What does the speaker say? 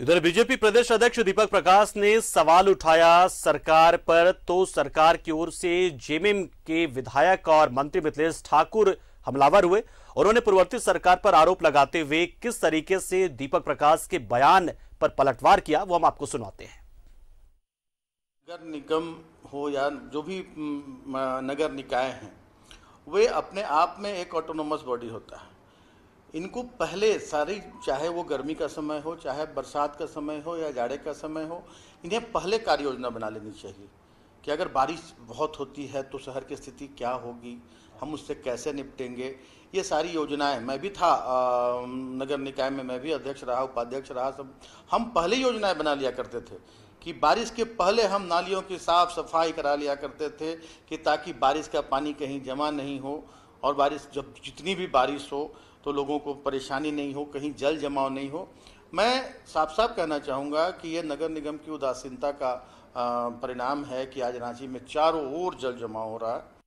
इधर बीजेपी प्रदेश अध्यक्ष दीपक प्रकाश ने सवाल उठाया सरकार पर तो सरकार की ओर से जेएमएम के विधायक और मंत्री मिथिलेश ठाकुर हमलावर हुए उन्होंने पूर्ववर्ती सरकार पर आरोप लगाते हुए किस तरीके से दीपक प्रकाश के बयान पर पलटवार किया वो हम आपको सुनाते हैं नगर निगम हो या जो भी नगर निकाय हैं वे अपने आप में एक ऑटोनोमस बॉडी होता है इनको पहले सारी चाहे वो गर्मी का समय हो चाहे बरसात का समय हो या जाड़े का समय हो इन्हें पहले कार्य योजना बना लेनी चाहिए कि अगर बारिश बहुत होती है तो शहर की स्थिति क्या होगी हम उससे कैसे निपटेंगे ये सारी योजनाएं मैं भी था आ, नगर निकाय में मैं भी अध्यक्ष रहा उपाध्यक्ष रहा सब हम पहले योजनाएं बना लिया करते थे कि बारिश के पहले हम नालियों की साफ़ सफाई करा लिया करते थे कि ताकि बारिश का पानी कहीं जमा नहीं हो और बारिश जब जितनी भी बारिश हो तो लोगों को परेशानी नहीं हो कहीं जल जमाव नहीं हो मैं साफ साफ कहना चाहूँगा कि यह नगर निगम की उदासीनता का परिणाम है कि आज रांची में चारों ओर जल जमाव हो रहा है